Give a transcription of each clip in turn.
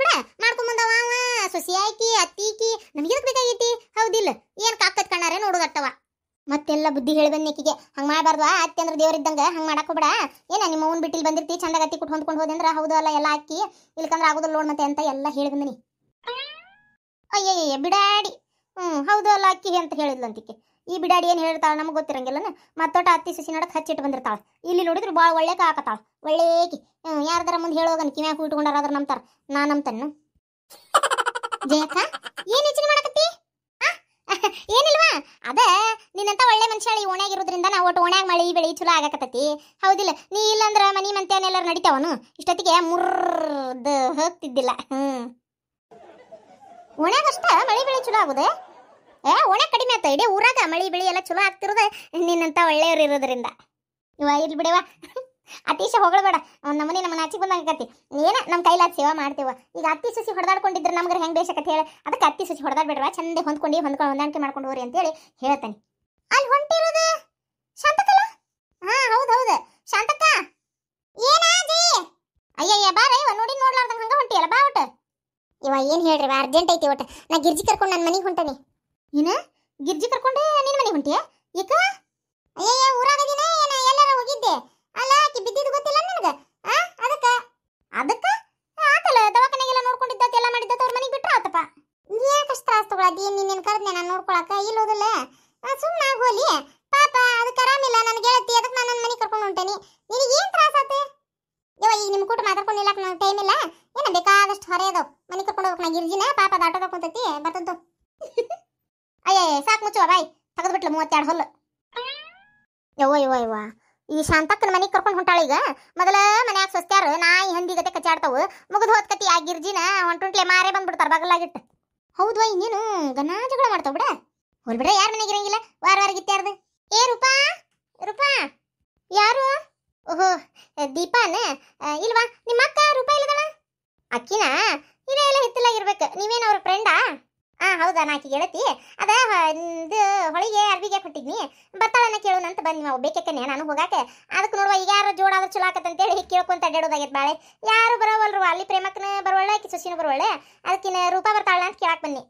ಬಿಡ ಮಾಡ್ಕೊಂಡ್ ಅವ ಸೊಸಿ ಆಯ್ತಿ ಅತ್ತಿಕಿ ನಮ್ಗೆ ಬೇಕಾಗೈತಿ ಹೌದಿಲ್ಲ ಏನ್ ಕಾಕತ್ ಕಣ್ಣಾರೆ ನೋಡೋದಟ್ಟವ ಮತ್ತೆಲ್ಲ ಬುದ್ಧಿ ಹೇಳಿ ಬಂದಿಕ್ಕಿಗೆ ಹಂಗೆ ಮಾಡಬಾರ್ದು ಅತ್ತೆ ಅಂದ್ರೆ ದೇವರಿದ್ದಂಗೆ ಹಂಗ್ ಮಾಡಕ್ ಬಿಡ ಏನ ನಿಮ್ಮ ಅವ್ನ ಬಿಟ್ಟಿಲ್ ಬಂದಿರ್ತಿ ಚಂದಾಗ ಅತ್ತಿ ಕುಟ್ ಹೊಂದ್ಕೊಂಡು ಹೋದೆ ಹೌದು ಅಲ್ಲ ಎಲ್ಲ ಹಾಕಿ ಇಲ್ಕಂದ್ರ ಆಗೋದಿಲ್ಲ ನೋಡ್ ಮತ್ತೆ ಅಂತ ಎಲ್ಲ ಹೇಳಿ ಬಂದಿನಿ ಅಯ್ಯಯ್ಯ ಬಿಡಾಡಿ ಹ್ಮ್ ಹೌದು ಅಲ್ಲ ಅಕ್ಕಿ ಅಂತ ಹೇಳಿದ್ಲಂತಿಕೆ ಈ ಬಿಡಾಡಿ ಏನು ಹೇಳ್ತಾಳ ನಮಗೆ ಗೊತ್ತಿರಂಗಿಲ್ಲನ ಮತ್ತೊಟ್ಟ ಅತ್ತಿ ಸಸಿ ನಡಕ್ಕೆ ಹಚ್ಚಿಟ್ಟು ಬಂದಿರ್ತಾಳ ಇಲ್ಲಿ ನೋಡಿದ್ರೆ ಭಾಳ ಒಳ್ಳೆ ಕಾಕತಾಳ ಒಳ್ಳೇಕಿ ಯಾರ್ದಾರ ಮುಂದೆ ಹೇಳೋಗನ್ ಕಿವ್ಯಾ ಹೂ ಇಟ್ಕೊಂಡಾರ ನಂಬ್ತಾರ ನಾ ನಂಬ್ತಾನ ಏನು ಯೋಚನೆ ಮಾಡಕತ್ತಿ ಏನಿಲ್ವಾ ಅದ ನಿನ್ನಂತ ಒಳ್ಳೆ ಮನುಷ್ಯ ಈ ಓಣ್ಯಾಗ ಇರೋದ್ರಿಂದ ನಾವು ಒಟ್ಟು ಓಣ್ಯಾಗ ಮಳೆ ಬೆಳಿ ಚಲೋ ಆಗಕತ್ತತಿ ಹೌದಿಲ್ಲ ನೀ ಇಲ್ಲಂದ್ರ ಮನಿ ಮಂತೇನೆ ನಡಿತಾವನು ಇಷ್ಟೊತ್ತಿಗೆ ಮುರ್ದ ಹೋಗ್ತಿದ್ದಿಲ್ಲ ಹ್ಞೂ ಓಣ್ಯಾಗ ಅಷ್ಟ ಮಳೆ ಬೆಳಿ ಚಲೋ ಆಗುದೇ ಏ ಒಣ ಕಡಿಮೆ ಆತ ಇಡೀ ಊರಾಗ ಮಳಿ ಬೆಳಿ ಎಲ್ಲ ಚಲೋ ಆಗ್ತಿರೋದು ನಿನ್ನಂತ ಒಳ್ಳೆಯವ್ರು ಇರೋದ್ರಿಂದ ಇವ ಇಲ್ಲಿ ಬಿಡವ ಅತೀಶ ಹೊಗಳಬೇಡ ಅವ್ನ ನಮ್ಮನೆ ನಮ್ಮ ನಾಚಿಗೆ ಬಂದಂಗತಿ ಏನ ನಮ್ಮ ಕೈಲಾದ ಸೇವಾ ಮಾಡ್ತೇವ ಈಗ ಅತ್ತಿ ಸಸಿ ಹೊಡೆದಾಡ್ಕೊಂಡಿದ್ರೆ ನಮ್ಗೆ ಹೆಂಗೆ ಬೇಸಕತ್ತೆ ಹೇಳಿ ಅದಕ್ಕೆ ಅತ್ತಿ ಸಸಿ ಹೊಡೆದಾಡ್ಬೇಡ್ರ ಚಂದ ಹೊಂದ್ಕೊಂಡು ಹೊಂದ್ಕೊಂಡು ಹೊಂದಾಣಿಕೆ ಮಾಡ್ಕೊಂಡು ಹೋರಿ ಅಂತೇಳಿ ಹೇಳ್ತಾನೆ ಅಲ್ಲಿ ಹೊಂಟಿರೋದು ಶಾಂತಕಲ್ಲ ಹಾ ಹೌದು ಹೌದು ಶಾಂತಕ್ಕ ಏನಾಜಿ ಅಯ್ಯಯ್ಯ ಬಾರ ಇವ ನೋಡಿ ನೋಡ್ಲಾರ್ದಂಗ ಹಂಗ ಹೊಂಟಿಯಲ್ಲ ಬಾ ಒಟ್ಟು ಇವ ಏನು ಹೇಳ್ರಿ ಅರ್ಜೆಂಟ್ ಐತಿ ಒಟ್ಟು ನಾ ಗಿರ್ಜಿ ಕರ್ಕೊಂಡು ನನ್ನ ಮನೆಗೆ ಹೊಂಟನಿ ಏನ ಗಿರ್ಜಿ ಕರ್ಕೊಂಡೆ ನಿನ್ನ ಮನೆ ಹೊಂಟಿಯ ಏಕ ಅಯ್ಯಯ್ಯ ಊರಾಗ ಏನ ಎಲ್ಲಾರ ಹೋಗಿದ್ದೆ ಅಲ್ಲ ಆಕಿ ಬಿದ್ದಿದ್ದು ಗೊತ್ತಿಲ್ಲ ನನಗೆ ಆ ಅದಕ್ಕ ಅದಕ್ಕ ಆತಲ್ಲ ದವಾಖಾನೆಗೆಲ್ಲ ನೋಡ್ಕೊಂಡಿದ್ದ ಎಲ್ಲ ಮಾಡಿದ್ದ ಅವ್ರ ಮನೆಗೆ ಬಿಟ್ರ ಆತಪ್ಪ ಯಾಕಷ್ಟು ತ್ರಾಸ ತಗೊಳದಿ ನಿನ್ನ ಕರೆದ್ನೆ ನಾನು ನೋಡ್ಕೊಳಕ ಇಲ್ಲೋದಿಲ್ಲ ಸುಮ್ಮನೆ ಆಗೋಲಿ ಪಾಪ ಅದಕ್ಕೆ ಆರಾಮಿಲ್ಲ ನನ್ನ ಗೆಳತಿ ಅದಕ್ಕೆ ನಾನು ನನ್ನ ಮನೆಗೆ ಕರ್ಕೊಂಡು ಹೊಂಟೇನಿ ನಿನಗೆ ಏನು ತ್ರಾಸ ಆತೆ ಯವ್ವ ಈಗ ನಿಮ್ಮ ಕೂಟ ಮಾತಾಡ್ಕೊಂಡು ನನಗೆ ಟೈಮ್ ಇಲ್ಲ ಏನ ಬೇಕಾದಷ್ಟು ಹೊರೆ ಮನಿ ಕರ್ಕೊಂಡು ಹೋಗಕ್ಕೆ ನಾ ಗಿರ್ಜಿನ ಪಾಪ ಅದು ಆಟೋದಾಗ ಕುಂತೈತಿ ಬರ್ತಂತು ಸಾಕು ಮುಚ್ಚುವ ಬಾಯ್ ಬಿಟ್ಲ ಮೂವತ್ತೆರಡು ಹೊಲ್ಲು ಯವ್ವ ಯವ್ವ ಯವ್ವ ಈ ಶಾಂತಕ್ಕನ ಮನೆಗೆ ಕರ್ಕೊಂಡು ಹೊಂಟಾಳ ಈಗ ಮೊದಲ ಮನ್ಯಾಗ ಸೊಸ್ತ್ಯಾರು ನಾಯಿ ಹಂದಿ ಗತೆ ಕಚಾಡ್ತಾವು ಮುಗಿದು ಹೋದ ಕತಿ ಆ ಗಿರ್ಜಿನ ಒಂಟುಂಟ್ಲೆ ಮಾರೇ ಬಂದ್ಬಿಡ್ತಾರೆ ಬಗಲಾಗಿಟ್ಟು ಹೌದು ಇನ್ನೇನು ಗನಾ ಜಗಳ ಮಾಡ್ತಾವ ಬಿಡ ಹೋಲ್ ಬಿಡ ಯಾರ್ ಮನೆಗೆ ಇರಂಗಿಲ್ಲ ವಾರ ವಾರ ಗಿತ್ತಾರ್ದು ಏ ರೂಪಾ ರೂಪಾ ಯಾರು ಓಹೋ ದೀಪಾನ ಇಲ್ವಾ ನಿಮ್ಮ ಅಕ್ಕ ರೂಪಾಯಿ ಇಲ್ಲದಳ ಅಕ್ಕಿನ ಇಲ್ಲ ಇಲ್ಲ ಹಿತ್ತಲಾಗಿರ್ಬೇಕು ನೀವೇನು ಅವ್ರ ಫ್ರೆಂಡಾ ಹಾಂ ಹೌದಾ ನಾಕಿ ಗೆಳತಿ ಅದ ಇದು ಹೊಳಿಗೆ ಅರ್ಬಿಗೆ ಕೊಟ್ಟಿದ್ನಿ ಬರ್ತಾಳನ್ನ ಕೇಳೋಣ ಅಂತ ಬನ್ನಿ ನಾವು ನಾನು ಹೋಗಾಕೆ ಅದಕ್ಕೆ ನೋಡುವ ಈಗ ಯಾರು ಜೋಡ ಆದ್ರೂ ಚಲೋ ಅಂತ ಅಂತೇಳಿ ಕೇಳ್ಕೊಂತ ಅಡ್ಡಾಡೋದಾಗೈತೆ ಬಾಳೆ ಯಾರು ಬರೋವಲ್ರು ಅಲ್ಲಿ ಪ್ರೇಮಕ್ಕನ ಬರೋಳೆ ಆಕಿ ಸಸಿನ ಬರೋಳೆ ಅದಕ್ಕಿನ ರೂಪ ಬರ್ತಾಳೆ ಅಂತ ಕೇಳಾಕ್ ಬನ್ನಿ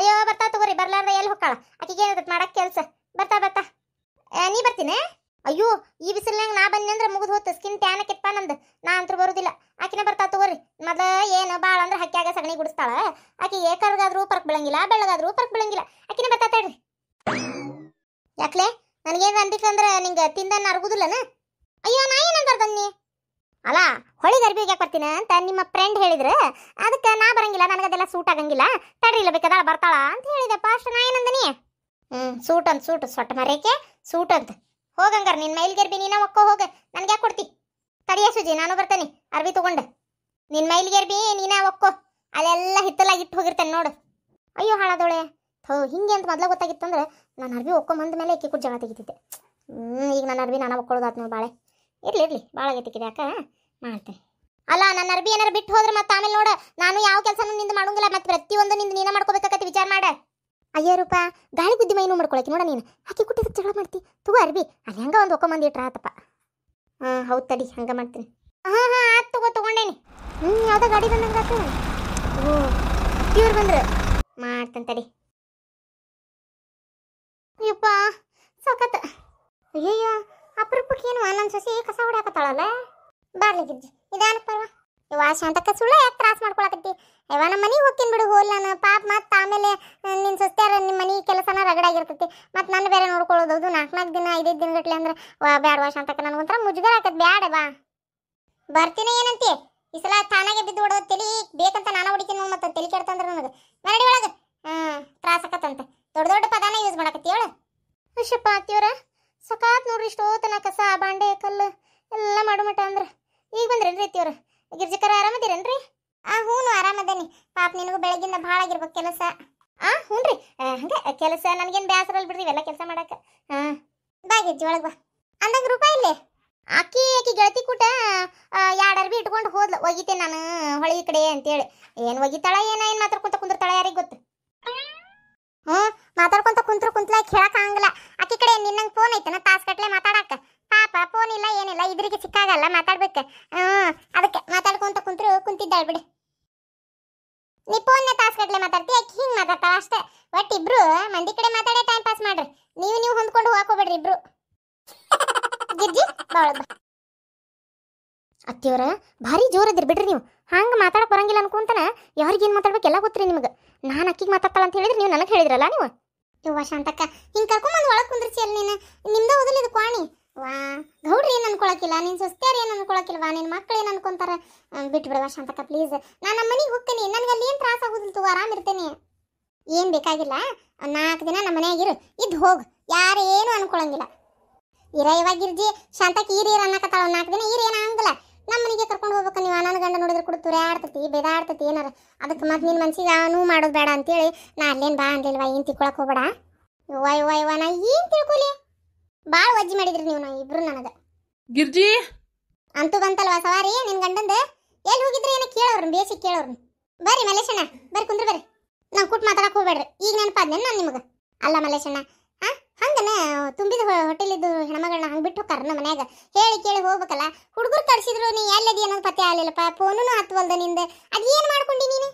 ಅಯ್ಯೋ ಬರ್ತಾ ತಗೋರಿ ಬರ್ಲಾರ್ದ ಎಲ್ಲಿ ಹೋಗ್ತಾಳ ಆಕಿಗೆ ಏನದ ಮಾಡಕ್ಕೆ ಕೆಲಸ ಬರ್ತಾ ಬರ್ತಾ ನೀ ಬರ್ತೀನಿ ಅಯ್ಯೋ ಈ ಬಿಸಿಲ್ನಾಗ ನಾ ಬಂದೆ ಅಂದ್ರೆ ಮುಗಿದು ಸ್ಕಿನ್ ಟ್ಯಾನ್ ಕೆಟ್ಪ ನಂದು ನಾ ಅಂತೂ ಬರುದಿಲ್ಲ ಆಕಿನ ಬರ್ತಾ ತಗೋರಿ ಮೊದಲ ಏನು ಭಾಳ ಅಂದ್ರೆ ಹಕ್ಕಿಯಾಗ ಸಗಣಿ ಗುಡಿಸ್ತಾಳ ಆಕಿಗೆ ಕರ್ಗಾದ್ರೂ ಪರ್ಕ್ ಬೀಳಂಗಿಲ್ಲ ಬೆಳಗಾದ್ರೂ ಪರ್ಕ್ ಬೀಳಂಗಿಲ್ಲ ಆಕಿನ ಬರ್ತಾ ತಡ್ರಿ ಯಾಕ್ಲೆ ನನಗೇನು ಅಂದಿಕ್ಕಂದ್ರೆ ನಿಂಗೆ ತಿಂದನ್ನ ಅರ್ಗುದಿಲ್ಲನ ಅಯ್ಯೋ ನಾ ಏನಂತ ಬರ್ತಂದಿ ಅಲ್ಲ ಹೊಳಿ ಅರ್ಬಿ ಯಾಕೆ ಬರ್ತೀನಿ ಅಂತ ನಿಮ್ಮ ಫ್ರೆಂಡ್ ಹೇಳಿದ್ರೆ ಅದಕ್ಕೆ ನಾ ಬರಂಗಿಲ್ಲ ನನಗೆ ಅದೆಲ್ಲ ಸೂಟ್ ಆಗಂಗಿಲ್ಲ ತಡ್ರಿ ಇಲ್ಲ ಬೇಕಾದಾಳ ಬರ್ತಾಳ ಅಂತ ಹೇಳಿದೆಪ್ಪ ಅಷ್ಟು ನಾ ಏನಂದನಿ ಹ್ಞೂ ಸೂಟ್ ಅಂತ ಸೂಟ್ ಸೊಟ್ಟ ಮರೆಯಕ್ಕೆ ಸೂಟ್ ಅಂತ ಹೋಗಂಗಾರ ನಿನ್ ಮೈಲ್ಗೆರ್ಬಿ ನೀನ ಒಕ್ಕ ಹೋಗ ನನ್ಗೆ ಕೊಡ್ತಿ ತಡಿಯ ಸುಜಿ ನಾನು ಬರ್ತೇನೆ ಅರ್ಬಿ ತಗೊಂಡೆ ನಿನ್ ಮೈಲ್ಗೆರ್ಬಿ ನೀನ ಒಕ್ಕ ಅಲ್ಲೆಲ್ಲ ಹಿತ್ತಲಾಗಿ ಇಟ್ಟು ಹೋಗಿರ್ತೇನೆ ನೋಡು ಅಯ್ಯೋ ಹಾಳಾದೋಳೆ ಥೋ ಹಿಂಗೆ ಅಂತ ಮೊದಲ ಗೊತ್ತಾಗಿತ್ತಂದ್ರೆ ನಾನು ಅರ್ಬಿ ಒಕ್ಕ ಮಂದ ಮೇಲೆ ಇಕ್ಕಿ ಕೂಡ ತೆಗಿತಿದ್ದೆ ಹ್ಞೂ ಈಗ ನನ್ನ ಅರ್ಬಿ ನಾನು ಒಕ್ಕೊಳ್ಳೋದಾತ್ ಬಾಳೆ ಇರ್ಲಿ ಇರ್ಲಿ ಭಾಳ ಗತಿ ಯಾಕೆ ಮಾಡ್ತೇನೆ ಅಲ್ಲ ನನ್ನ ಅರ್ಬಿ ಏನಾರು ಬಿಟ್ಟು ಹೋದ್ರೆ ಮತ್ತೆ ಆಮೇಲೆ ನೋಡ ನಾನು ಯಾವ ಕೆಲಸನೂ ನಿಂದು ಮಾಡೋಂಗಿಲ್ಲ ಮತ್ತೆ ಪ್ರತಿಯೊಂದು ನಿಂದು ನೀನೇ ಮಾಡ್ಕೋಬೇಕು ಅಯ್ಯೋ ರೂಪ ಗಾಳಿ ಬುದ್ಧಿ ಮೈನು ಮಾಡ್ಕೊಳಕ್ಕೆ ನೋಡ ನೀನು ಕುಟ್ಟಿ ಕುಟ್ಟಿದ ಜಗಳ ಮಾಡ್ತಿ ತಗೋ ಅರ್ಬಿ ಅಲ್ಲಿ ಹಂಗ ಒಂದು ಮಂದಿ ಇಟ್ರ ಆತಪ್ಪ ಹಾಂ ಹೌದು ತಡಿ ಹಂಗೆ ಮಾಡ್ತೀನಿ ಹಾ ಹಾ ಆತ್ ತಗೋ ತಗೊಂಡೇನಿ ಹ್ಞೂ ಯಾವುದೋ ಗಾಡಿ ಬಂದಂಗೆ ಆತು ಓ ಇವ್ರು ಬಂದ್ರು ಮಾಡ್ತಾನೆ ತಡಿ ಯಪ್ಪ ಸಖತ್ ಅಯ್ಯಯ್ಯೋ ಏನು ನನ್ನ ಸಸಿ ಕಸ ಹೊಡ್ಯಾಕತ್ತಾಳಲ್ಲ ಬಾರ್ಲಿ ಗಿಜ್ಜಿ ಇದೇನಪ್ಪ ಇವ ಶಾಂತಕ್ಕ ಸುಳ್ಳ ಯಾಕೆ ತ್ರಾಸ ಮಾಡ್ಕೊಳಕತ್ತಿ ಇವ ನಮ್ಮ ಮನೆಗೆ ಹೋಗ್ತೀನಿ ಬಿಡು ಹೋಲ್ ನಾನು ಪಾಪ ಮತ್ತೆ ಆಮೇಲೆ ನಿನ್ನ ಸೊಸ್ತ್ಯಾರ ನಿಮ್ಮ ಮನೆ ಕೆಲಸನ ರಗಡಾಗಿರ್ತೈತಿ ಮತ್ತು ನನ್ನ ಬೇರೆ ನೋಡ್ಕೊಳ್ಳೋದು ನಾಲ್ಕು ನಾಲ್ಕು ದಿನ ಐದೈದು ದಿನ ಗಟ್ಲೆ ಅಂದ್ರೆ ವಾ ಶಾಂತಕ್ಕ ನನಗೊಂಥರ ಮುಜುಗರ ಆಕತ್ ಬ್ಯಾಡ ಬಾ ಬರ್ತೀನಿ ಏನಂತಿ ಈ ಸಲ ತಾನಾಗೆ ಬಿದ್ದು ಹೊಡೋದು ತಲಿ ಬೇಕಂತ ನಾನು ಹೊಡಿತೀನಿ ಮತ್ತೆ ತಲೆ ಕೆಡ್ತಂದ್ರೆ ನನಗೆ ಮರಡಿ ಒಳಗೆ ಹಾಂ ತ್ರಾಸ ಆಕತ್ತಂತ ದೊಡ್ಡ ದೊಡ್ಡ ಪದಾನ ಯೂಸ್ ಮಾಡಕತ್ತಿ ಮಾಡಕತ್ತೀವಳ ಅಷ್ಟಪ್ಪ ಆತಿಯವ್ರ ಸಕಾತ್ ನೋಡ್ರಿ ಇಷ್ಟೋತನ ಕಸ ಬಾಂಡೆ ಕಲ್ಲು ಎಲ್ಲ ಮಾಡು ಮಟ ಅಂದ್ರೆ ಈಗ ಬಂದ್ರೆ ರೀತಿಯವ್ರ ಗಿರ್ಜಕರ ಆರಾಮದಿರೇನ್ರಿ ಆ ಹ್ಞೂ ಆರಾಮದೇನಿ ಪಾಪ ನಿನಗೂ ಬೆಳಗಿಂದ ಭಾಳ ಆಗಿರ್ಬೇಕು ಕೆಲಸ ಆ ಹ್ಞೂ ರೀ ಹಂಗೆ ಕೆಲಸ ನನಗೇನು ಬೇಸರಲ್ ಬಿಡ್ರಿ ಇವೆಲ್ಲ ಕೆಲಸ ಮಾಡಕ್ಕೆ ಹಾಂ ಬಾ ಗಿರ್ಜಿ ಒಳಗೆ ಬಾ ಅಂದಾಗ ರೂಪಾಯಿ ಇಲ್ಲೇ ಆಕಿ ಆಕಿ ಗೆಳತಿ ಕೂಟ ಎರಡು ಅರ್ಬಿ ಇಟ್ಕೊಂಡು ಹೋದ್ಲು ಒಗಿತೆ ನಾನು ಹೊಳಿ ಕಡೆ ಅಂತೇಳಿ ಏನು ಒಗಿತಾಳ ಏನ ಏನು ಮಾತಾಡ್ಕೊಂತ ಕುಂದಿರ್ತಾಳ ಯಾರಿಗೆ ಗೊತ್ತು ಹ್ಞೂ ಮಾತಾಡ್ಕೊಂತ ಕುಂತ್ರು ಕುಂತ್ಲ ಕೇಳಕ್ ಆಗಲ್ಲ ಆಕಿ ಕಡೆ ನಿನ್ನಂಗೆ ಫೋನ್ ಐತೆ ನಾ ತಾಸು ಕಟ್ಟಲೆ ಮಾತಾಡಕ್ಕೆ ಪಾಪ ಫೋನ್ ಇಲ್ಲ ಏನಿಲ್ಲ ಇದ್ರಿಗೆ ಸಿಕ್ಕಾಗಲ್ಲ ಮಾತಾಡ್ಬೇಕು ಹ್ಞೂ ಅದಕ್ಕೆ ಇದ್ದಾಳ್ ಬಿಡು ನೀ ಫೋನ್ನೇ ತಾಸ್ಗಟ್ಲೆ ಮಾತಾಡ್ತಿ ಆಕೆ ಹಿಂಗೆ ಮಾತಾಡ್ತಾಳ ಅಷ್ಟೇ ಒಟ್ಟು ಇಬ್ರು ಮಂದಿ ಕಡೆ ಮಾತಾಡೇ ಟೈಮ್ ಪಾಸ್ ಮಾಡ್ರಿ ನೀವು ನೀವು ಹೊಂದ್ಕೊಂಡು ಹೋಗ್ಕೋಬೇಡ್ರಿ ಇಬ್ರು ಗಿರ್ಜಿ ಬಾಳಬ್ಬ ಅತ್ತಿಯವರ ಭಾರಿ ಜೋರದಿರಿ ಬಿಡ್ರಿ ನೀವು ಹಂಗೆ ಮಾತಾಡಕ್ಕೆ ಬರಂಗಿಲ್ಲ ಅನ್ಕೊಂತಾನೆ ಯಾರಿಗೇನು ಮಾತಾಡ್ಬೇಕು ಎಲ್ಲ ಗೊತ್ತ್ರಿ ನಿಮಗೆ ನಾನು ಅಕ್ಕಿಗೆ ಮಾತಾಡ್ತಾಳ ಅಂತ ಹೇಳಿದ್ರೆ ನೀವು ನನಗೆ ಹೇಳಿದ್ರಲ್ಲ ನೀವು ಯುವ ಶಾಂತಕ್ಕ ಹಿಂಗೆ ಕರ್ಕೊಂಬಂದು ಒಳಗೆ ಕುಂದ್ರಿಸಿ ಅಲ್ಲಿ ನೀನು ನಿಮ್ದು ಓದಲಿದ್ದು ಕ್ವಾಣಿ ವಾ ಗೌಡ್ರಿ ಏನು ಅನ್ಕೊಳಕಿಲ್ಲ ನಿನ್ನ ಸುಸ್ತಿಯಾರು ಏನು ಅನ್ಕೊಳಕಿಲ್ವಾ ನಿನ್ನ ಮಕ್ಳು ಏನು ಅನ್ಕೊಂತಾರೆ ಬಿಟ್ಬಿಡುವ ಶಾಂತಕ್ಕ ಪ್ಲೀಸ್ ನಾನು ನಮ್ಮ ಮನೆಗೆ ಹೋಗ್ತೇನೆ ನನಗೆ ಅಲ್ಲಿ ಏನು ತ್ರಾಸ ಆಗೋದಿಲ್ಲ ತೂ ಆರಾಮ್ ಇರ್ತೇನೆ ಏನು ಬೇಕಾಗಿಲ್ಲ ನಾಲ್ಕು ದಿನ ನಮ್ಮ ಮನೆಯಾಗಿರು ಇದ್ದು ಹೋಗು ಯಾರೇನು ಅನ್ಕೊಳಂಗಿಲ್ಲ ಇರ ಇವಾಗ ಇರ್ಜಿ ಶಾಂತಕ ಈರು ಇರು ಅನ್ನಕತ್ತಾಳ ನಾಲ್ಕು ದಿನ ಈರು ಹಂಗಿಲ್ಲ ನಮ್ಮ ಮನೆಗೆ ಕರ್ಕೊಂಡು ಹೋಗ್ಬೇಕು ನೀವು ನನ್ನ ಗಂಡ ನೋಡಿದ್ರೆ ಕೂಡ ತುರೆ ಆಡ್ತತಿ ಆಡ್ತತಿ ಏನಾರ ಅದಕ್ಕೆ ಮತ್ತೆ ನಿನ್ನ ಮನ್ಸಿಗೆ ಅವನು ಮಾಡೋದು ಬೇಡ ಅಂತೇಳಿ ನಾ ಅಲ್ಲೇನು ಬಾ ಅಂದಿಲ್ವಾ ಏನು ತಿಳ್ಕೊಳಕ್ಕೆ ಹೋಗ್ಬೇಡ ಯುವ ಯುವ ಯುವ ನಾ ಏನು ತಿಳ್ಕೊಲಿ ಬಾಳ್ ವಜ್ಜಿ ಮಾಡಿದ್ರಿ ನೀವು ಇಬ್ರು ನನಗ ಗಿರ್ಜಿ ಅಂತೂ ಬಂತಲ್ವಾ ಸವಾರಿ ನಿನ್ ಗಂಡಂದು ಎಲ್ಲಿ ಹೋಗಿದ್ರಿ ಏನ ಕೇಳೋರು ಬೇಸಿ ಕೇಳೋರ್ ಬರ್ರಿ ಮಲ್ಲೇಶಣ್ಣ ಬರ್ರಿ ಕುಂದ್ರ ಬರ್ರಿ ನಾವು ಕೂಟ್ ಮಾತಾಡಕ್ ಹೋಗ್ಬೇಡ್ರಿ ಈಗ ನೆನಪಾದ್ನೇನು ನಾನು ನಿಮಗೆ ಅಲ್ಲ ಮಲ್ಲೇಶಣ್ಣ ಹಾ ಹಂಗನ ತುಂಬಿದ ಹೋಟೆಲಿದ್ದು ಹೆಣ್ಮಗಳನ್ನ ಹಂಗೆ ಬಿಟ್ಟು ಹೋಗ್ತಾರ ನಮ್ಮ ಮನ್ಯಾಗ ಹೇಳಿ ಕೇಳಿ ಹೋಗ್ಬೇಕಲ್ಲ ಹುಡುಗರು ತರಿಸಿದ್ರು ನೀ ಎಲ್ಲದಿ ಅನ್ನೋದು ಪತ್ತೆ ಆಗಲಿಲ್ಲಪ್ಪ ಫೋನು ಹತ್ತುವಲ್ದ ನಿಂದ ಅದು ಏನು ಮಾಡ್ಕೊಂಡಿ ನೀನು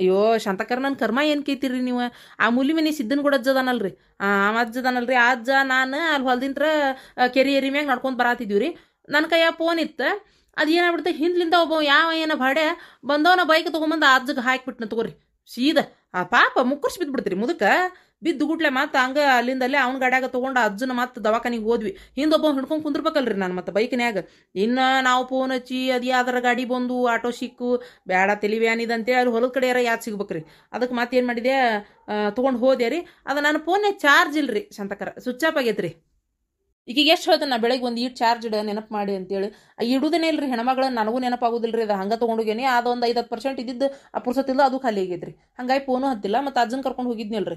ಅಯ್ಯೋ ಶಾಂತಕರ್ ನನ್ನ ಕರ್ಮ ಏನು ಕೈತಿರಿ ನೀವು ಆ ಮೂಲಿ ಮನೆ ಸಿದ್ದನ ಕೂಡ ಅಜ್ಜದಾನಲ್ರಿ ಆ ಅಜ್ಜದಾನಲ್ರಿ ಆ ಅಜ್ಜ ನಾನು ಅಲ್ಲಿ ಹೊಲ್ದಿಂತ್ರ ಕೆರಿ ಏರಿ ಮ್ಯಾಗ ನಡ್ಕೊಂಡು ಬರಾತಿದ್ದೀವಿ ರೀ ನನ್ನ ಕೈಯ ಫೋನ್ ಇತ್ತು ಅದು ಏನಾಗ್ಬಿಡುತ್ತೆ ಹಿಂದ್ಲಿಂದ ಒಬ್ಬ ಯಾವ ಏನ ಭಾಡೆ ಬಂದವನ ಬೈಕ್ ತೊಗೊಂಬಂದು ಅಜ್ಜಗೆ ಹಾಕಿಬಿಟ್ನ ತಗೋರಿ ಸೀದಾ ಆ ಪಾಪ ಮುಕ್ಕರ್ಸಿ ಬಿದ್ದುಬಿಡ್ತೀರಿ ಮುದಕ್ಕೆ ಬಿದ್ದು ಗುಟ್ಲೆ ಮತ್ತೆ ಹಂಗ ಅಲ್ಲಿಂದಲ್ಲೇ ಅವ್ನ ಗಾಡಿಯಾಗ ತಗೊಂಡು ಅಜ್ಜನ ಮತ್ತೆ ದವಾಖಾನಿಗೆ ಹೋದ್ವಿ ಹಿಂದೊಬ್ಬ ಹಿಡ್ಕೊಂಡು ಕುಂದಿರ್ಬೇಕಲ್ರಿ ನಾನು ಮತ್ತೆ ಬೈಕ್ನ್ಯಾಗ ಇನ್ನು ನಾವು ಫೋನ್ ಹಚ್ಚಿ ಅದು ಯಾವ್ದಾರ ಗಾಡಿ ಬಂದು ಆಟೋ ಸಿಕ್ಕು ಬೇಡ ಅಂತೇಳಿ ಅಲ್ಲಿ ಹೊಲದ ಕಡೆ ಯಾರ ಯಾತ್ ಸಿಗ್ಬೇಕ್ರಿ ಅದಕ್ಕೆ ಮತ್ತೆ ಏನು ಮಾಡಿದೆ ತಗೊಂಡು ಹೋದೆ ರೀ ಅದು ನಾನು ಫೋನ್ ಚಾರ್ಜ್ ಇಲ್ರಿ ಸಂತಕರ ಸ್ವಿಚ್ ಆಫ್ ಆಗೈತ್ರಿ ಈಗೀಗ ಎಷ್ಟು ಹೇಳ್ತೇನೆ ನಾ ಬೆಳಗ್ಗೆ ಒಂದು ಈಟ್ ಚಾರ್ಜ್ ಇಡ ನೆನಪು ಮಾಡಿ ಅಂತೇಳಿ ಇಡುದೇನೇ ಇಲ್ರಿ ಹೆಣ್ಮಗಳನ್ನ ನನಗೂ ನೆನಪಾಗೋದಿಲ್ಲ ರೀ ಅದು ಹಂಗೆ ತೊಗೊಂಡೋಗೇನಿ ಅದು ಒಂದು ಐದು ಹತ್ತು ಪರ್ಸೆಂಟ್ ಇದ್ದಿದ್ದು ಆ ಪುರ್ಸತ್ತಿಲ್ಲ ಅದು ಖಾಲಿ ಆಗಿದ್ರಿ ಹಂಗಾಗಿ ಫೋನು ಹತ್ತಿಲ್ಲ ಮತ್ತು ಅಜ್ಜನ್ ಕರ್ಕೊಂಡು ಹೋಗಿದ್ನಿಲ್ರಿ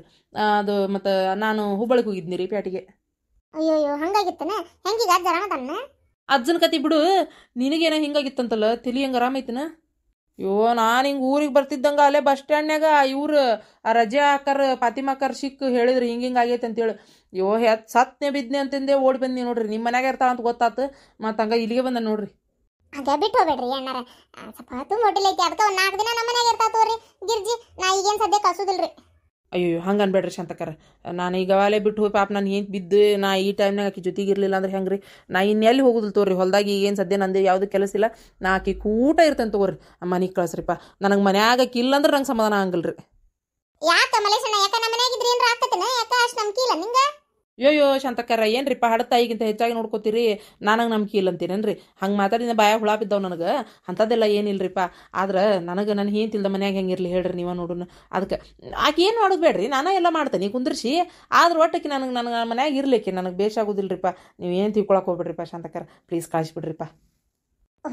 ಅದು ಮತ್ತು ನಾನು ಹುಬ್ಬಳ್ಳಿಗೆ ಹೋಗಿದ್ನಿ ರೀ ಪ್ಯಾಟಿಗೆ ಅಯ್ಯೋ ಹಂಗಾಗಿತ್ತನ ಹೆಂಗೀಗ ಅಜ್ಜನ ಕತಿ ಬಿಡು ನಿನಗೇನ ಹಿಂಗಾಗಿತ್ತಂತಲ್ಲ ತಿಳಿ ಹೆಂಗೆ ಆರಾಮೈತಿನ ಅಯ್ಯೋ ನಾನು ಹಿಂಗೆ ಊರಿಗೆ ಬರ್ತಿದ್ದಂಗೆ ಅಲ್ಲೇ ಬಸ್ ಸ್ಟ್ಯಾಂಡ್ನಾಗ ಇವ್ರು ಆ ರಜೆ ಹಾಕರ್ ಫಾತಿಮಾಕರ್ ಸಿಕ್ ಹೇಳಿದ್ರು ಹಿಂಗೆ ಹಿಂಗೆ ಆಗೈತೆ ಅಂತೇಳಿ ಅಯ್ಯೋ ಹೆತ್ ಸತ್ನೆ ಬಿದ್ನೆ ಅಂತಂದೆ ಓಡಿ ಬಂದಿ ನೋಡ್ರಿ ನಿಮ್ಮ ಮನ್ಯಾಗ ಇರ್ತಾಳ ಅಂತ ಗೊತ್ತಾತು ಮತ್ತು ಹಂಗೆ ಇಲ್ಲಿಗೆ ಬಂದ ನೋಡ್ರಿ ಅದೇ ಬಿಟ್ಟು ಹೋಗ್ಬೇಡ್ರಿ ಅಣ್ಣಾರ ಸ್ವಲ್ಪ ಹೊತ್ತು ಮೊಟ್ಟೆಲ್ ಅದಕ್ಕೆ ನಾಲ್ಕು ದಿನ ನಮ್ಮ ಮನ್ಯಾಗ ಇರ್ತಾವ ತೋರಿ ಗಿರ್ಜಿ ನಾ ಈಗೇನು ಸದ್ಯ ಕಸುದಿಲ್ರಿ ಅಯ್ಯೋ ಹಂಗೆ ಅನ್ಬೇಡ್ರಿ ಶಾಂತಕರ ನಾನು ಈಗ ವಾಲೆ ಬಿಟ್ಟು ಹೋಗಿ ಪಾಪ ನಾನು ಏನು ಬಿದ್ದು ನಾ ಈ ಟೈಮ್ನಾಗ ಆಕಿ ಜೊತೆಗೆ ಇರಲಿಲ್ಲ ಅಂದ್ರೆ ಹೆಂಗೆ ರೀ ನಾ ಇನ್ನೆಲ್ಲಿ ಹೋಗುದಿಲ್ಲ ತೋರಿ ಹೊಲ್ದಾಗ ಈಗೇನು ಸದ್ಯ ನಂದು ಯಾವುದು ಕೆಲಸ ಇಲ್ಲ ನಾ ಆಕಿ ಕೂಟ ಇರ್ತೇನೆ ತಗೋರಿ ಮನೆಗೆ ಕಳಿಸ್ರಿಪ್ಪ ನನಗೆ ಮನ್ಯಾಗ ಕಿಲ್ಲ ಇಲ್ಲ ಅಂದ್ರೆ ನಂಗೆ ಸಮಾಧಾನ ಆಗಲ್ಲ ರೀ ಯಾಕೆ ಮಲೇಶಣ್ಣ ಯಾಕೆ ನಮ್ಮ ಮನೆಯಾಗಿದ್ರಿ ಏನ್ರ ಆಗ್ತತನ ಯಾಕೆ ಅಷ್ಟು ನಂಬಿಕೆ ಇಲ್ಲ ನಿಂಗೆ ಅಯ್ಯೋ ಶಾಂತಕ್ಕಾರ ಏನ್ರಿಪ್ಪ ಹಡ ತಾಯಿಗಿಂತ ಹೆಚ್ಚಾಗಿ ನೋಡ್ಕೋತೀರಿ ನನಗೆ ನಂಬಿಕೆ ಇಲ್ಲ ಅಂತೀರೇನ್ರಿ ಹಂಗೆ ಮಾತಾಡಿದ ಬಾಯ ಹುಳ ಬಿದ್ದವು ನನಗೆ ಅಂಥದ್ದೆಲ್ಲ ಏನಿಲ್ಲರಿಪ್ಪ ಆದ್ರೆ ನನಗೆ ನನ್ನ ಏನು ತಿಳ್ದ ಮನ್ಯಾಗ ಹೆಂಗಿರಲಿ ಹೇಳ್ರಿ ನೀವು ನೋಡೋಣ ಅದಕ್ಕೆ ಆಕೆ ಏನು ಮಾಡೋದು ಬೇಡ್ರಿ ನಾನು ಎಲ್ಲ ಮಾಡ್ತೇನೆ ಕುಂದ್ರಿಸಿ ಆದ್ರೆ ಒಟ್ಟಕ್ಕೆ ನನಗೆ ನನಗೆ ಮನ್ಯಾಗ ಇರ್ಲಿಕ್ಕೆ ನನಗೆ ಬೇಷಾಗೋದಿಲ್ಲರಿಪ್ಪ ನೀವು ಏನು ತಿಳ್ಕೊಳಕ್ಕೆ ಹೋಗ್ಬೇಡ್ರಿಪ್ಪ ಶಾಂತಕ್ಕಾರ ಪ್ಲೀಸ್ ಕಳಿಸ್ಬಿಡ್ರಿಪ್ಪ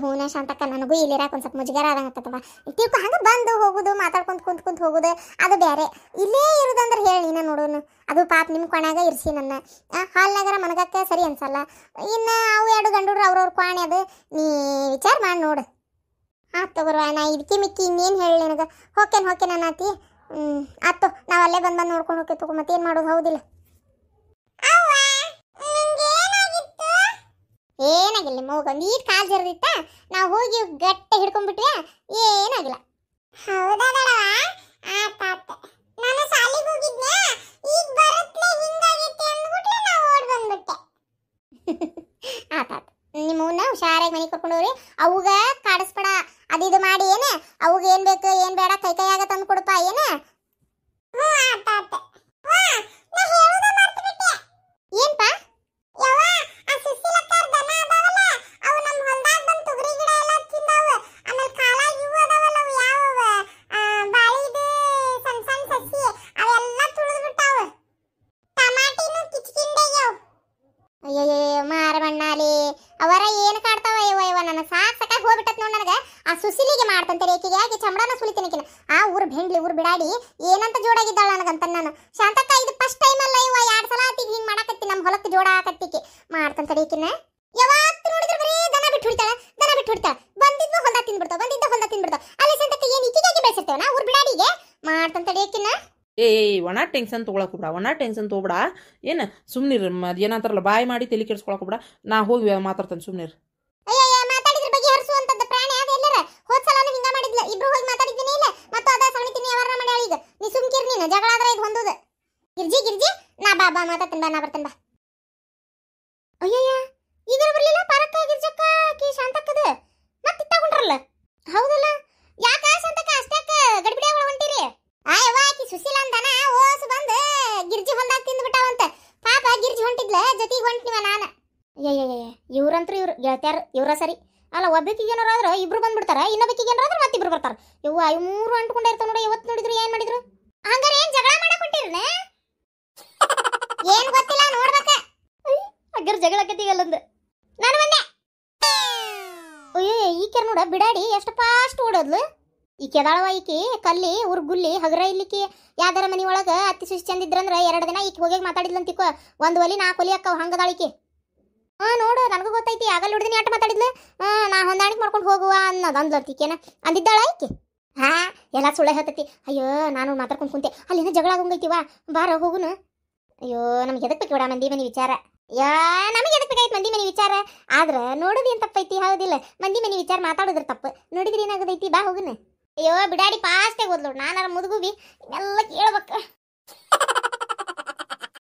ಹೂನ ಶಾಂತಕ್ಕ ನನಗೂ ಇಲ್ಲಿರಾಕ ಒಂದು ಸ್ವಲ್ಪ ಮುಜುಗರ ಆದಂಗತ್ತವ ತಿಳ್ಕೊ ಹಂಗೆ ಬಂದು ಹೋಗುದು ಮಾತಾಡ್ಕೊಂತ ಕುಂತ ಕುಂತ ಹೋಗುದು ಅದು ಬೇರೆ ಇಲ್ಲೇ ಇರುದಂದ್ರೆ ಹೇಳಿ ನಾನು ನೋಡೋನು ಅದು ಪಾಪ ನಿಮ್ಮ ಕೊಣ್ಯಾಗ ಇರಿಸಿ ನನ್ನ ಹಾಲ್ನಾಗರ ಮನಗಕ್ಕೆ ಸರಿ ಅನ್ಸಲ್ಲ ಇನ್ನು ಅವು ಎರಡು ಗಂಡುರು ಅವ್ರವ್ರ ಕೋಣೆ ಅದು ನೀ ವಿಚಾರ ಮಾಡಿ ನೋಡು ಹಾ ತಗೋರ್ವ ನಾ ಇದಕ್ಕೆ ಮಿಕ್ಕಿ ಇನ್ನೇನು ಹೇಳಿ ನಿನಗೆ ಹೋಕೆನ್ ಹೋಕೆ ನನ್ನ ಆತಿ ಆತು ನಾವು ಅಲ್ಲೇ ಬಂದು ಬಂದು ನೋಡ್ಕೊಂಡು ಹೋಗಿ ತಗೊ ಮತ್ತೇನು ಮಾಡೋದು ಹೌದಿಲ್ಲ ಏನಾಗಿಲ್ಲ ಮೋಗ ನೀಟ್ ಕಾಲ್ ಜರದಿತ್ತ ನಾವು ಹೋಗಿ ಗಟ್ಟೆ ಹಿಡ್ಕೊಂಡ್ಬಿಟ್ವಿ ಏನಾಗಿಲ್ಲ ಹೌದಾ ನಾನು ಈಗ ನಾವು ಹುಷಾರಾಗಿ ಮನೆ ಕರ್ಕೊಂಡು ಹೋಗ್ರಿ ಕಾಡಿಸ್ಬೇಡ ಅದು ಇದು ಮಾಡಿ ಏನ ಅವಾಗ ಬೇಕು ಏನ್ ಬೇಡ ಕೈ ಕೈ ಆಗ ತಂದು ಕೊಡಪ್ಪ ಏನ ಹ್ಞೂ ಫಸ್ಟ್ ಟೈಮ್ ಅಲ್ಲ ಇವ ಎರಡ್ ಸಲ ಆತಿ ಹಿಂಗ್ ಮಾಡಾಕತ್ತಿ ನಮ್ಮ ಹೊಲಕ್ಕೆ ಜೋಡ ಹಾಕತ್ತಿಕೆ ಮಾಡ್ತಾನ ತಡೀಕಿನ ಯಾವತ್ತು ನೋಡಿದ್ರೆ ಬರೀ ದನ ಬಿಟ್ಟು ಹುಡ್ತಾಳ ದನ ಬಿಟ್ಟು ಹುಡ್ತಾಳ ಬಂದಿದ್ವ ಹೊಲ್ದ ತಿಂದ್ಬಿಡ್ತಾವ ಬಂದಿದ್ದ ತಿನ್ ತಿಂದ್ಬಿಡ್ತಾವ ಅಲ್ಲಿ ಸಂತಕ್ಕೆ ಏನು ಇಕ್ಕಿಗೆ ಬೆಳೆಸಿರ್ತೇವ ನಾ ಊರ್ ಬಿಡಾಡಿಗೆ ಮಾಡ್ತಾನ ತಡೀಕಿನ ಏ ಒಣ ಟೆನ್ಷನ್ ತೊಗೊಳಕ್ ಹೋಗ್ಬಿಡ ಒಣ ಟೆನ್ಷನ್ ತೊಗೊಬಿಡ ಏನು ಸುಮ್ನಿರ್ ಮದ್ ಏನಂತಾರಲ್ಲ ಬಾಯಿ ಮಾಡಿ ತಲೆ ಕೆಡ್ಸ್ಕೊಳಕ್ ಹೋಗ್ಬಿಡ ನಾ ಹೋಗಿ ಮಾತಾಡ್ತಾನೆ ಸುಮ್ಮನಿರ್ ಜಗಳ ಆದ್ರೆ ಇದು ಹೊಂದದ ಗಿರ್ಜಿ ಗಿರ್ಜಿ ನಾ ಬಾ ಬಾ ಮಾತಾಡ್ತೀನಿ ಬಾ ನಾ ಬರ್ತೀನಿ ಬಾ ಅಯ್ಯಯ್ಯ ಈಗ ಬರಲಿಲ್ಲ ಪಾರಕ್ಕ ಗಿರ್ಜಕ್ಕ ಕಿ ಶಾಂತಕ್ಕದ ಮತ್ತೆ ಇತ್ತಾಕೊಂಡ್ರಲ್ಲ ಹೌದಲ್ಲ ಯಾಕ ಶಾಂತಕ್ಕ ಅಷ್ಟಕ್ಕ ಗಡಿಬಿಡಿ ಒಳ ಹೊಂಟಿರಿ ಆಯವ್ವ ಯವ್ವ ಆಕಿ ಸುಶೀಲ ಅಂತಾನ ಓಸ್ ಬಂದು ಗಿರ್ಜಿ ಹೊಂದಾಗ ತಿಂದು ಬಿಟ್ಟಾವಂತ ಪಾಪ ಗಿರ್ಜಿ ಹೊಂಟಿದ್ಲ ಜೊತೆಗೆ ಹೊಂಟಿವ ನಾನು ಅಯ್ಯಯ್ಯಯ್ಯ ಇವ್ರಂತ್ರು ಇವ್ರು ಗೆಳತ್ಯಾರ ಇವರ ಸರಿ ಅಲ್ಲ ಒಬ್ಬಕಿಗೆ ಏನಾರು ಆದ್ರೆ ಇಬ್ರು ಬಂದ್ಬಿಡ್ತಾರ ಇನ್ನೊಬ್ಬಕಿಗೆ ಏನಾರು ಆದ್ರೆ ಮತ್ತಿಬ್ರು ಬರ್ತಾರ ಇವ್ವ ಇವ್ ಮೂರು ಅಂಟ್ಕೊಂಡಿರ್ತಾವ ನೋಡಿ ಇವತ್ತು ನೋಡಿದ್ರು ಏನ್ ಮಾಡಿದ್ರು ಹಂಗಾರೆ ಏನ್ ಜಗಳ ಮಾಡಕ್ ಹೊಂಟಿರ್ನೇ ಏನ್ ಗೊತ್ತಿಲ್ಲ ನೋಡ್ಬೇಕ ಅಗ್ಗರ್ ಜಗಳ ಅಲ್ಲಂದ ನಾನು ಬಂದೆ ಅಯ್ಯೋ ಈಕೆ ನೋಡ ಬಿಡಾಡಿ ಎಷ್ಟು ಫಾಸ್ಟ್ ಓಡೋದ್ಲು ಈ ಕೆದಾಳವ ಈಕಿ ಕಲ್ಲಿ ಊರ್ ಗುಲ್ಲಿ ಹಗರ ಇಲ್ಲಿಕಿ ಯಾವ್ದಾರ ಮನಿ ಒಳಗ ಅತಿ ಸುಶಿ ಚಂದಿದ್ರಂದ್ರ ಎರಡು ದಿನ ಈಕೆ ಹೋಗಿ ಮಾತಾಡಿದ್ಲಂತ ಒಂದು ಒಲಿ ನಾಲ್ಕು ಒಲಿ ಅಕ್ಕವ ಹಂಗದಾಳಿಕಿ ಹಾ ನೋಡು ನನಗೂ ಗೊತ್ತೈತಿ ಆಗಲ್ಲ ಹುಡ್ದಿನಿ ಆಟ ಮಾತಾಡಿದ್ಲು ನಾ ಹೊಂದಾಣಿಕೆ ಮಾಡ್ಕೊಂಡು ಹೋಗುವ ಅನ್ನೋದು ಅಂದ್ಲರ್ತಿಕೇನ ಅಂದಿದ್ದಾಳ ಈಕೆ ಹಾ ಎಲ್ಲ ಸುಳ್ಳೆ ಹತ್ತತಿ ಅಯ್ಯೋ ನಾನು ಮಾತಾಡ್ಕೊಂಡು ಕುಂತೆ ಅಲ್ಲಿಂದ ಜಗಳ ಆಗಂಗೈತಿವ ಬಾರ ಹೋಗುನು ಅಯ್ಯೋ ನಮ್ಗೆ ಎದಕ್ ಬೇಡ ಮಂದಿ ಮನಿ ವಿಚಾರ ಯಾ ನಮಗೆ ಎದಕ್ ಬೇಕಾಯ್ತು ಮಂದಿ ಮನಿ ವಿಚಾರ ಆದ್ರೆ ನೋಡೋದು ತಪ್ಪೈತಿ ಹೌದಿಲ್ಲ ಮಂದಿ ಮನಿ ವಿಚಾರ ಮಾತಾಡೋದ್ರ ತಪ್ಪು ನೋಡಿದ್ರೆ ಏನಾಗೋದೈತಿ ಬಾ ಹೋಗುನ ಅಯ್ಯೋ ಬಿಡಾಡಿ ಫಾಸ್ಟಾಗಿ ಓದ್ಲೋಡು ನಾನು ಮುದುಗುಬಿ ಎಲ್ಲ ಕೇಳ್ಬೇಕು